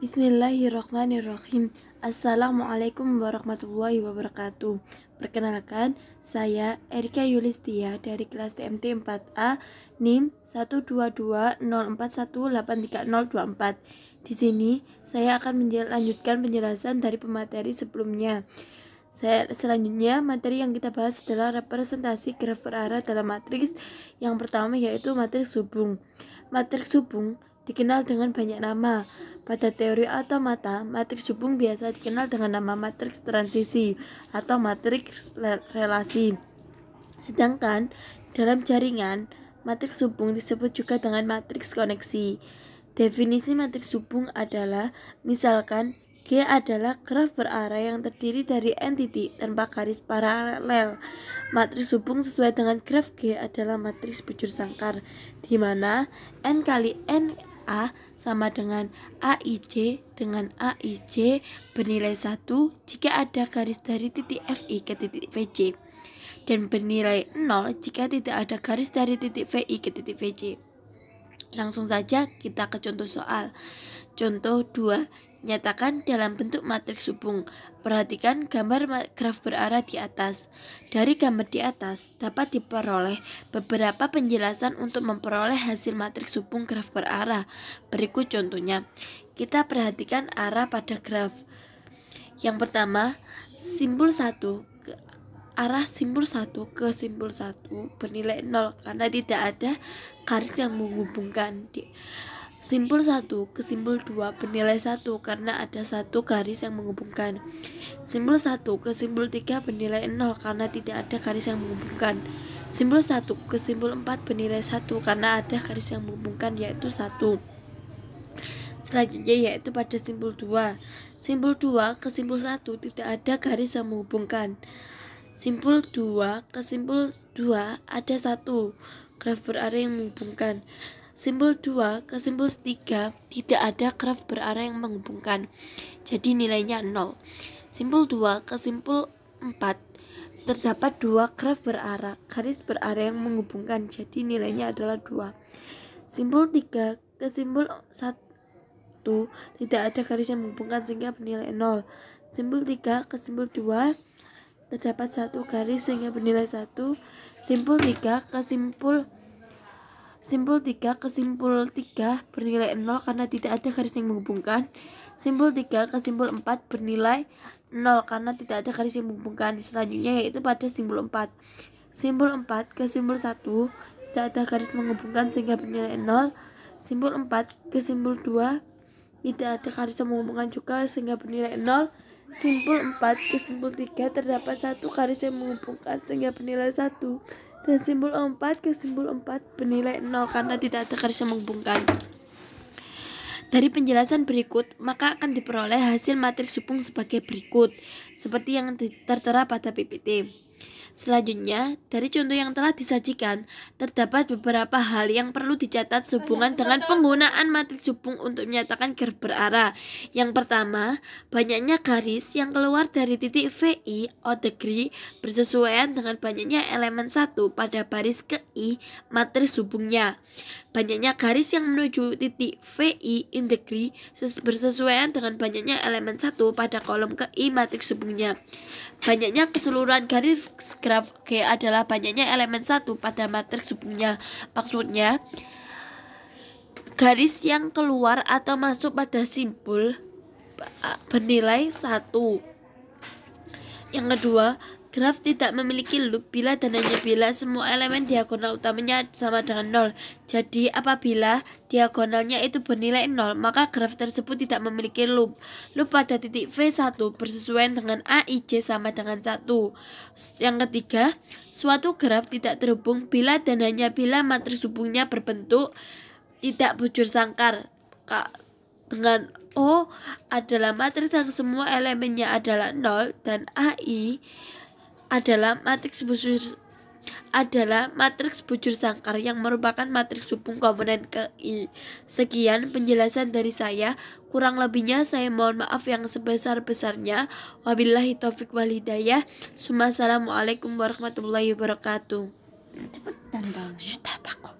Bismillahirrahmanirrahim. Assalamualaikum warahmatullahi wabarakatuh. Perkenalkan, saya Erika Yulistia dari kelas TMT 4A NIM 12204183024. Di sini saya akan melanjutkan penjelasan dari pemateri sebelumnya. Saya, selanjutnya, materi yang kita bahas adalah representasi graf berarah dalam matriks. Yang pertama yaitu matriks hubung. Matriks hubung dikenal dengan banyak nama. Pada teori automata, matriks hubung biasa dikenal dengan nama matriks transisi atau matriks relasi. Sedangkan dalam jaringan, matriks hubung disebut juga dengan matriks koneksi. Definisi matriks hubung adalah misalkan G adalah graf berarah yang terdiri dari n titik tanpa garis paralel. Matriks hubung sesuai dengan graf G adalah matriks bujur sangkar, di mana n kali n A sama dengan AIJ dengan AIJ bernilai 1 jika ada garis dari titik FI ke titik VJ dan bernilai 0 jika tidak ada garis dari titik VI ke titik VJ. Langsung saja kita ke contoh soal. Contoh 2 nyatakan dalam bentuk matriks hubung. Perhatikan gambar graf berarah di atas. Dari gambar di atas dapat diperoleh beberapa penjelasan untuk memperoleh hasil matriks hubung graf berarah. Berikut contohnya. Kita perhatikan arah pada graf. Yang pertama, simbol 1 arah simbol 1 ke simbol 1 bernilai 0 karena tidak ada garis yang menghubungkan. Di, Simpul 1, ke simpul 2, bernilai 1 karena ada satu garis yang menghubungkan. Simpul 1, ke simpul 3, bernilai 0 karena tidak ada garis yang menghubungkan. Simpul 1, ke simpul 4, bernilai 1 karena ada garis yang menghubungkan yaitu 1. Selanjutnya yaitu pada simpul 2. Simpul 2, ke simpul 1, tidak ada garis yang menghubungkan. Simpul 2, ke simpul 2, ada 1. Graf berarea yang menghubungkan. Simbol 2 ke simbol 3 tidak ada graf berarah yang menghubungkan, jadi nilainya 0. Simbol 2 ke simbol 4 terdapat dua graf berarah, garis berarah yang menghubungkan, jadi nilainya adalah 2. Simbol 3 ke simbol 1 tidak ada garis yang menghubungkan sehingga bernilai 0. Simbol 3 ke simbol 2 terdapat satu garis sehingga bernilai 1. Simbol 3 ke simbol simpul 3 ke simbol 3 bernilai 0 karena tidak ada garis yang menghubungkan. simpul 3 ke simbol 4 bernilai 0 karena tidak ada garis yang menghubungkan. Selanjutnya yaitu pada simpul 4. simpul 4 ke simbol 1 tidak ada garis menghubungkan sehingga bernilai 0. simpul 4 ke simbol 2 tidak ada garis yang menghubungkan juga sehingga bernilai 0. simpul 4 ke simbol 3 terdapat satu garis yang menghubungkan sehingga bernilai 1 dan simbol 4 ke simbol 4 bernilai 0 karena tidak ada garis yang menghubungkan. Dari penjelasan berikut, maka akan diperoleh hasil matriks hubung sebagai berikut, seperti yang tertera pada PPT. Selanjutnya, dari contoh yang telah disajikan, terdapat beberapa hal yang perlu dicatat sehubungan dengan penggunaan matriks hubung untuk menyatakan curve berarah. Yang pertama, banyaknya garis yang keluar dari titik VI O degree bersesuaian dengan banyaknya elemen satu pada baris ke I matriks hubungnya. Banyaknya garis yang menuju titik VI integri bersesuaian dengan banyaknya elemen satu pada kolom ke I matriks sebelumnya. Banyaknya keseluruhan garis graf G adalah banyaknya elemen satu pada matriks sebelumnya. Maksudnya, garis yang keluar atau masuk pada simbol bernilai satu. Yang kedua, Graf tidak memiliki loop bila dan hanya bila semua elemen diagonal utamanya sama dengan 0. Jadi apabila diagonalnya itu bernilai 0, maka graf tersebut tidak memiliki loop. Loop pada titik V1 bersesuaian dengan AIJ sama dengan 1. Yang ketiga, suatu graf tidak terhubung bila dan hanya bila matriks hubungnya berbentuk tidak bujur sangkar K dengan O adalah matriks yang semua elemennya adalah 0 dan AI adalah matriks bujur adalah matriks bujur sangkar yang merupakan matriks supung komponen ke I. Sekian penjelasan dari saya. Kurang lebihnya saya mohon maaf yang sebesar-besarnya. Wabillahi taufik wal hidayah. Assalamualaikum warahmatullahi wabarakatuh. Cepetan Bang. Sudah Pak.